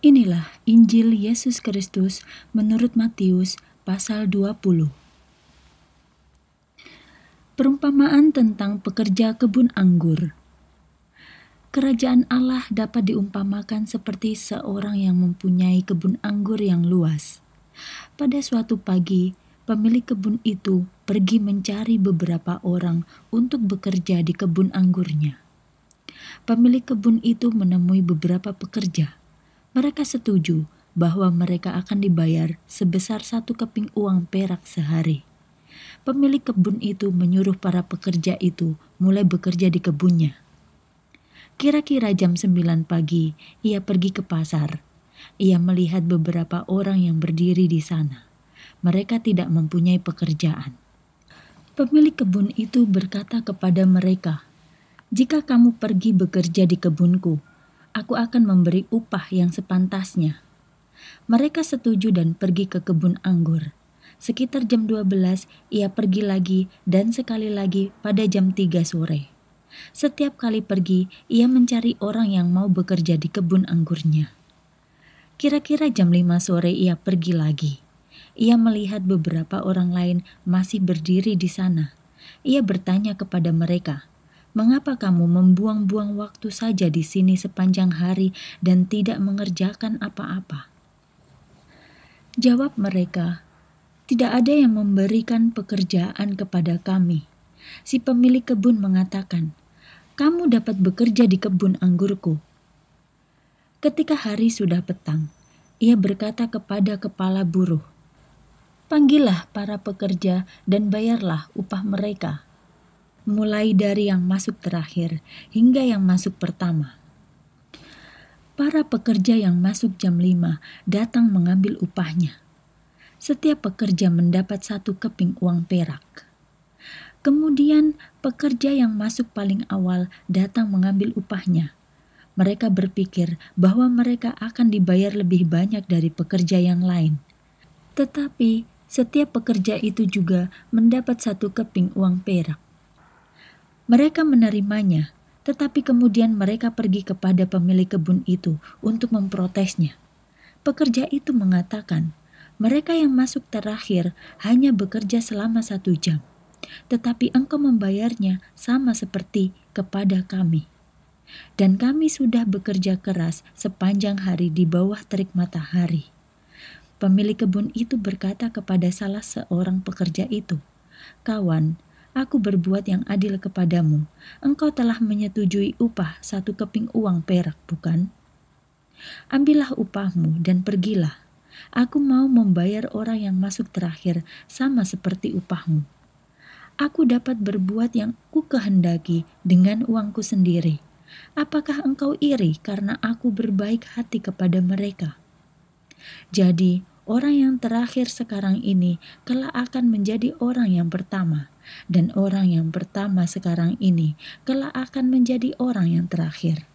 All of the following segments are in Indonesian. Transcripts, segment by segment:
Inilah Injil Yesus Kristus menurut Matius pasal 20. Perumpamaan tentang pekerja kebun anggur. Kerajaan Allah dapat diumpamakan seperti seorang yang mempunyai kebun anggur yang luas. Pada suatu pagi, pemilik kebun itu pergi mencari beberapa orang untuk bekerja di kebun anggurnya. Pemilik kebun itu menemui beberapa pekerja mereka setuju bahwa mereka akan dibayar sebesar satu keping uang perak sehari. Pemilik kebun itu menyuruh para pekerja itu mulai bekerja di kebunnya. Kira-kira jam 9 pagi, ia pergi ke pasar. Ia melihat beberapa orang yang berdiri di sana. Mereka tidak mempunyai pekerjaan. Pemilik kebun itu berkata kepada mereka, "Jika kamu pergi bekerja di kebunku, aku akan memberi upah yang sepantasnya. Mereka setuju dan pergi ke kebun anggur. Sekitar jam 12, ia pergi lagi dan sekali lagi pada jam 3 sore. Setiap kali pergi, ia mencari orang yang mau bekerja di kebun anggurnya. Kira-kira jam 5 sore ia pergi lagi. Ia melihat beberapa orang lain masih berdiri di sana. Ia bertanya kepada mereka, Mengapa kamu membuang-buang waktu saja di sini sepanjang hari dan tidak mengerjakan apa-apa? Jawab mereka, "Tidak ada yang memberikan pekerjaan kepada kami." Si pemilik kebun mengatakan, "Kamu dapat bekerja di kebun anggurku." Ketika hari sudah petang, ia berkata kepada kepala buruh, "Panggillah para pekerja dan bayarlah upah mereka." mulai dari yang masuk terakhir hingga yang masuk pertama. Para pekerja yang masuk jam 5 datang mengambil upahnya. Setiap pekerja mendapat satu keping uang perak. Kemudian pekerja yang masuk paling awal datang mengambil upahnya. Mereka berpikir bahwa mereka akan dibayar lebih banyak dari pekerja yang lain. Tetapi setiap pekerja itu juga mendapat satu keping uang perak. Mereka menerimanya, tetapi kemudian mereka pergi kepada pemilik kebun itu untuk memprotesnya. Pekerja itu mengatakan, mereka yang masuk terakhir hanya bekerja selama satu jam, tetapi engkau membayarnya sama seperti kepada kami. Dan kami sudah bekerja keras sepanjang hari di bawah terik matahari. Pemilik kebun itu berkata kepada salah seorang pekerja itu, "Kawan, aku berbuat yang adil kepadamu. Engkau telah menyetujui upah satu keping uang perak, bukan? Ambillah upahmu dan pergilah. Aku mau membayar orang yang masuk terakhir sama seperti upahmu. Aku dapat berbuat yang ku kehendaki dengan uangku sendiri. Apakah engkau iri karena aku berbaik hati kepada mereka? Jadi, orang yang terakhir sekarang ini kelak akan menjadi orang yang pertama, dan orang yang pertama sekarang ini kelak akan menjadi orang yang terakhir.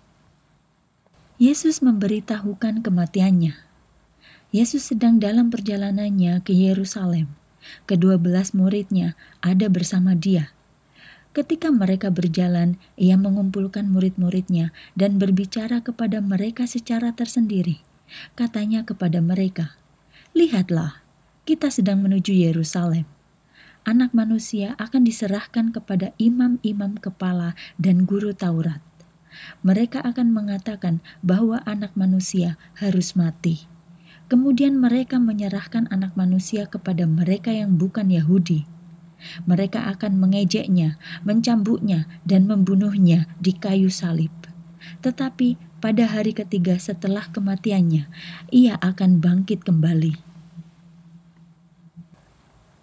Yesus memberitahukan kematiannya. Yesus sedang dalam perjalanannya ke Yerusalem. Kedua belas muridnya ada bersama dia. Ketika mereka berjalan, ia mengumpulkan murid-muridnya dan berbicara kepada mereka secara tersendiri. Katanya kepada mereka, "Lihatlah, kita sedang menuju Yerusalem anak manusia akan diserahkan kepada imam-imam kepala dan guru Taurat. Mereka akan mengatakan bahwa anak manusia harus mati. Kemudian mereka menyerahkan anak manusia kepada mereka yang bukan Yahudi. Mereka akan mengejeknya, mencambuknya, dan membunuhnya di kayu salib. Tetapi pada hari ketiga setelah kematiannya, ia akan bangkit kembali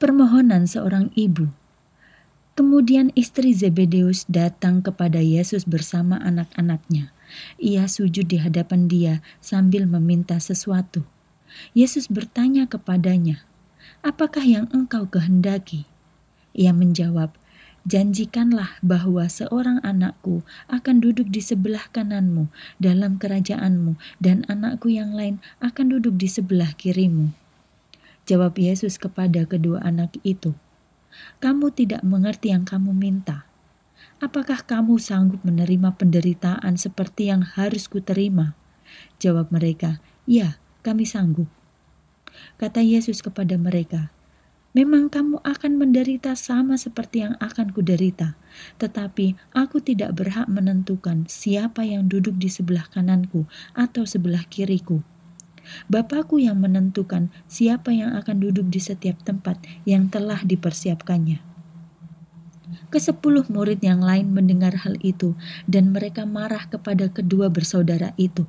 permohonan seorang ibu. Kemudian istri Zebedeus datang kepada Yesus bersama anak-anaknya. Ia sujud di hadapan dia sambil meminta sesuatu. Yesus bertanya kepadanya, "Apakah yang engkau kehendaki?" Ia menjawab, "Janjikanlah bahwa seorang anakku akan duduk di sebelah kananmu dalam kerajaanmu, dan anakku yang lain akan duduk di sebelah kirimu." Jawab Yesus kepada kedua anak itu, "Kamu tidak mengerti yang kamu minta. Apakah kamu sanggup menerima penderitaan seperti yang harus kuterima?" Jawab mereka, "Ya, kami sanggup." Kata Yesus kepada mereka, Memang kamu akan menderita sama seperti yang akan kuderita, tetapi aku tidak berhak menentukan siapa yang duduk di sebelah kananku atau sebelah kiriku, Bapakku yang menentukan siapa yang akan duduk di setiap tempat yang telah dipersiapkannya. Kesepuluh murid yang lain mendengar hal itu, dan mereka marah kepada kedua bersaudara itu.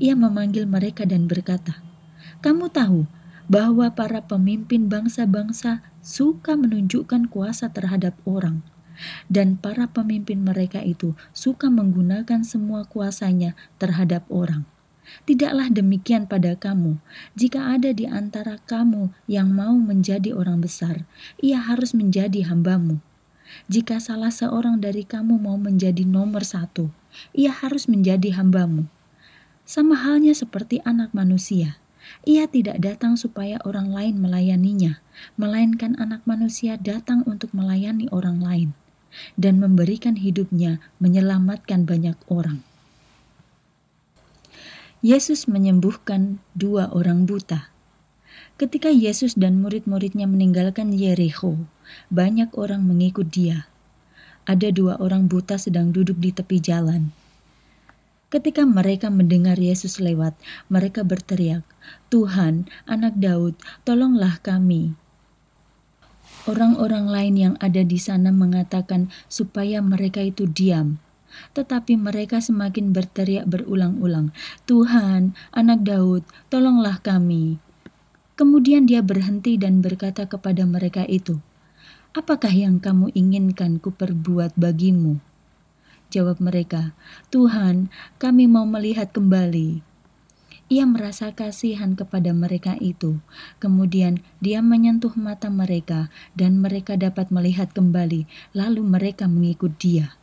Ia memanggil mereka dan berkata, "Kamu tahu bahwa para pemimpin bangsa-bangsa suka menunjukkan kuasa terhadap orang, dan para pemimpin mereka itu suka menggunakan semua kuasanya terhadap orang." Tidaklah demikian pada kamu. Jika ada di antara kamu yang mau menjadi orang besar, ia harus menjadi hambamu. Jika salah seorang dari kamu mau menjadi nomor satu, ia harus menjadi hambamu. Sama halnya seperti anak manusia, ia tidak datang supaya orang lain melayaninya, melainkan anak manusia datang untuk melayani orang lain dan memberikan hidupnya menyelamatkan banyak orang. Yesus menyembuhkan dua orang buta. Ketika Yesus dan murid-muridnya meninggalkan Yeriko, banyak orang mengikut dia. Ada dua orang buta sedang duduk di tepi jalan. Ketika mereka mendengar Yesus lewat, mereka berteriak, "Tuhan, Anak Daud, tolonglah kami!" Orang-orang lain yang ada di sana mengatakan supaya mereka itu diam, tetapi mereka semakin berteriak berulang-ulang, "Tuhan, Anak Daud, tolonglah kami." Kemudian dia berhenti dan berkata kepada mereka itu, "Apakah yang kamu inginkan kuperbuat bagimu?" Jawab mereka, "Tuhan, kami mau melihat kembali." Ia merasa kasihan kepada mereka itu. Kemudian dia menyentuh mata mereka, dan mereka dapat melihat kembali. Lalu mereka mengikut dia.